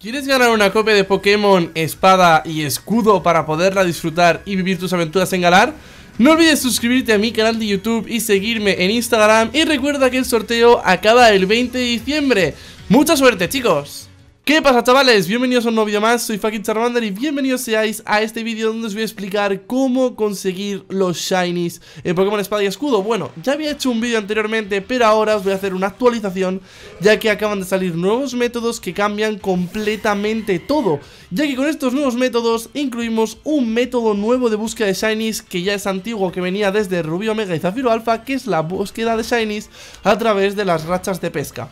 ¿Quieres ganar una copia de Pokémon Espada y Escudo para poderla disfrutar y vivir tus aventuras en Galar? No olvides suscribirte a mi canal de YouTube y seguirme en Instagram y recuerda que el sorteo acaba el 20 de diciembre. ¡Mucha suerte chicos! ¿Qué pasa chavales? Bienvenidos a un nuevo más, soy fucking Charmander y bienvenidos seáis a este vídeo donde os voy a explicar cómo conseguir los Shinies en Pokémon Espada y Escudo Bueno, ya había hecho un vídeo anteriormente, pero ahora os voy a hacer una actualización ya que acaban de salir nuevos métodos que cambian completamente todo Ya que con estos nuevos métodos incluimos un método nuevo de búsqueda de Shinies que ya es antiguo, que venía desde Rubio Omega y Zafiro Alpha Que es la búsqueda de Shinies a través de las rachas de pesca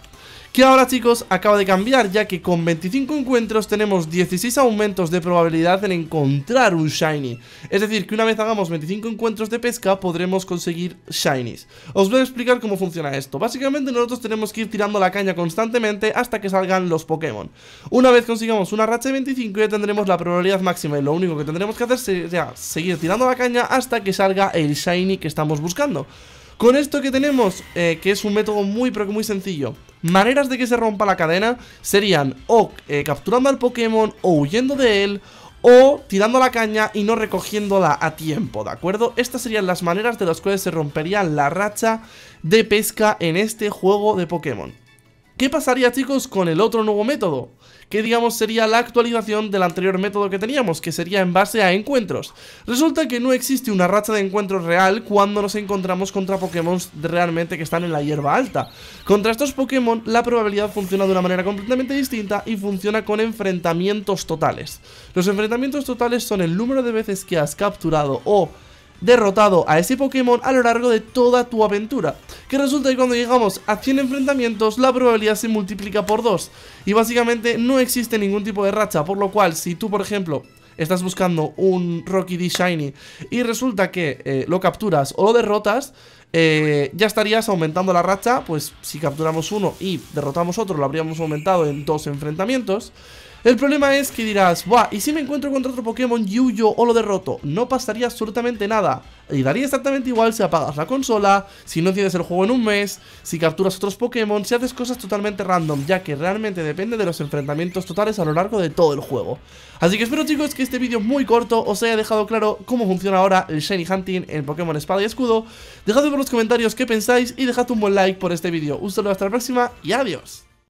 que ahora chicos acaba de cambiar ya que con 25 encuentros tenemos 16 aumentos de probabilidad en encontrar un Shiny. Es decir, que una vez hagamos 25 encuentros de pesca podremos conseguir Shinies. Os voy a explicar cómo funciona esto. Básicamente nosotros tenemos que ir tirando la caña constantemente hasta que salgan los Pokémon. Una vez consigamos una racha de 25 ya tendremos la probabilidad máxima y lo único que tendremos que hacer será seguir tirando la caña hasta que salga el Shiny que estamos buscando. Con esto que tenemos, eh, que es un método muy pero que muy sencillo maneras de que se rompa la cadena serían o eh, capturando al Pokémon o huyendo de él o tirando la caña y no recogiéndola a tiempo, ¿de acuerdo? Estas serían las maneras de las cuales se rompería la racha de pesca en este juego de Pokémon. ¿Qué pasaría chicos con el otro nuevo método? que digamos sería la actualización del anterior método que teníamos, que sería en base a encuentros. Resulta que no existe una racha de encuentros real cuando nos encontramos contra Pokémon realmente que están en la hierba alta. Contra estos Pokémon la probabilidad funciona de una manera completamente distinta y funciona con enfrentamientos totales. Los enfrentamientos totales son el número de veces que has capturado o derrotado a ese Pokémon a lo largo de toda tu aventura. Que resulta que cuando llegamos a 100 enfrentamientos la probabilidad se multiplica por 2. Y básicamente no existe ningún tipo de racha, por lo cual si tú por ejemplo estás buscando un Rocky D Shiny y resulta que eh, lo capturas o lo derrotas, eh, ya estarías aumentando la racha, pues si capturamos uno y derrotamos otro lo habríamos aumentado en dos enfrentamientos. El problema es que dirás, ¡buah! ¿Y si me encuentro contra otro Pokémon Yuyo o lo derroto? No pasaría absolutamente nada. Y daría exactamente igual si apagas la consola, si no tienes el juego en un mes, si capturas otros Pokémon, si haces cosas totalmente random, ya que realmente depende de los enfrentamientos totales a lo largo de todo el juego. Así que espero chicos que este vídeo muy corto os haya dejado claro cómo funciona ahora el Shiny Hunting en Pokémon Espada y Escudo. Dejadme por los comentarios qué pensáis y dejad un buen like por este vídeo. Un saludo hasta la próxima y adiós.